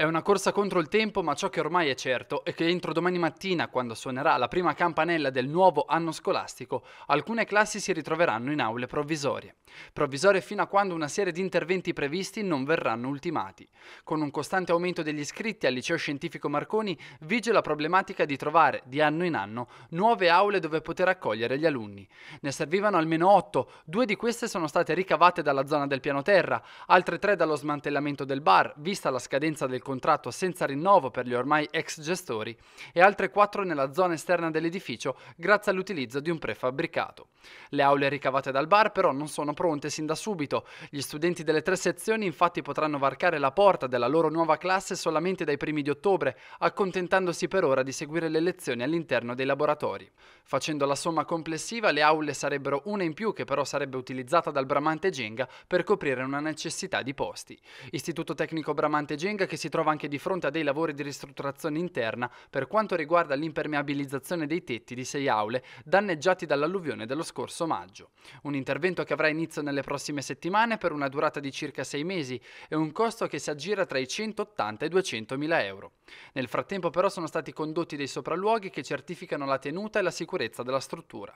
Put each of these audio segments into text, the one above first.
È una corsa contro il tempo, ma ciò che ormai è certo è che entro domani mattina, quando suonerà la prima campanella del nuovo anno scolastico, alcune classi si ritroveranno in aule provvisorie. Provvisorie fino a quando una serie di interventi previsti non verranno ultimati. Con un costante aumento degli iscritti al liceo scientifico Marconi, vige la problematica di trovare, di anno in anno, nuove aule dove poter accogliere gli alunni. Ne servivano almeno otto, due di queste sono state ricavate dalla zona del piano terra, altre tre dallo smantellamento del bar, vista la scadenza del contratto senza rinnovo per gli ormai ex gestori e altre quattro nella zona esterna dell'edificio grazie all'utilizzo di un prefabbricato. Le aule ricavate dal bar però non sono pronte sin da subito. Gli studenti delle tre sezioni infatti potranno varcare la porta della loro nuova classe solamente dai primi di ottobre, accontentandosi per ora di seguire le lezioni all'interno dei laboratori. Facendo la somma complessiva, le aule sarebbero una in più che però sarebbe utilizzata dal Bramante Genga per coprire una necessità di posti. Istituto Tecnico Bramante Genga che si trova trova anche di fronte a dei lavori di ristrutturazione interna per quanto riguarda l'impermeabilizzazione dei tetti di sei aule danneggiati dall'alluvione dello scorso maggio. Un intervento che avrà inizio nelle prossime settimane per una durata di circa sei mesi e un costo che si aggira tra i 180 e i 200 mila euro. Nel frattempo però sono stati condotti dei sopralluoghi che certificano la tenuta e la sicurezza della struttura.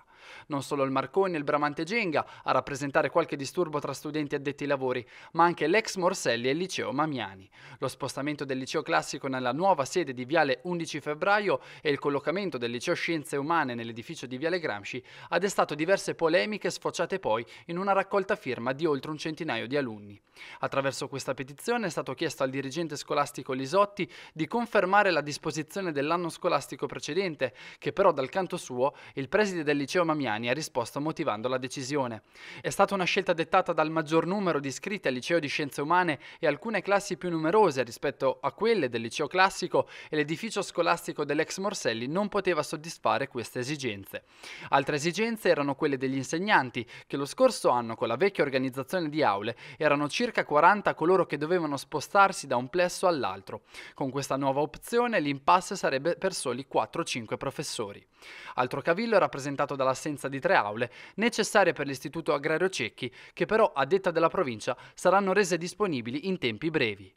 Non solo il Marconi e il Bramante Genga a rappresentare qualche disturbo tra studenti addetti ai lavori, ma anche l'ex Morselli e il liceo Mamiani. Lo spostamento l'adattamento del liceo classico nella nuova sede di Viale 11 Febbraio e il collocamento del liceo Scienze Umane nell'edificio di Viale Gramsci ha destato diverse polemiche sfociate poi in una raccolta firma di oltre un centinaio di alunni. Attraverso questa petizione è stato chiesto al dirigente scolastico Lisotti di confermare la disposizione dell'anno scolastico precedente, che però dal canto suo il preside del liceo Mamiani ha risposto motivando la decisione. È stata una scelta dettata dal maggior numero di iscritti al liceo di scienze umane e alcune classi più numerose rispetto rispetto a quelle del liceo classico e l'edificio scolastico dell'ex Morselli non poteva soddisfare queste esigenze. Altre esigenze erano quelle degli insegnanti, che lo scorso anno con la vecchia organizzazione di aule erano circa 40 coloro che dovevano spostarsi da un plesso all'altro. Con questa nuova opzione l'impasse sarebbe per soli 4-5 professori. Altro cavillo è rappresentato dall'assenza di tre aule, necessarie per l'Istituto Agrario Cecchi, che però a detta della provincia saranno rese disponibili in tempi brevi.